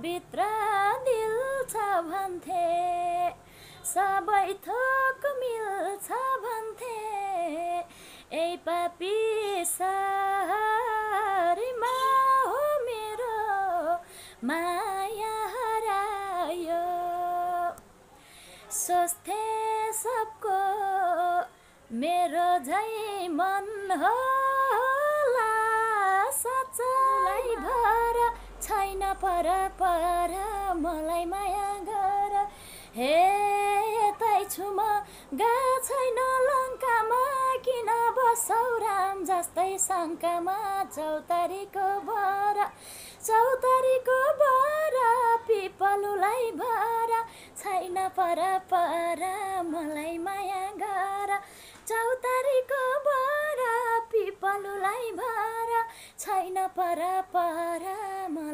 भित्र दिल छ भन्थे सबै थोक मिल्छ भन्थे ए पापी सरीमा हो मेरो माया हरायो सोच्थे सबको मेरो झै मन हो पर पर मलाई माया गर हे यतै छु म गा छैन लङ्कामा किन बसौ राम जस्तै शङ्कामा चौतारीको बर चौतारीको बर पिपलुलाई भर छैन पर पर मलाई माया गर चौतारीको बर पिपलुलाई भर छैन पर पर मलाई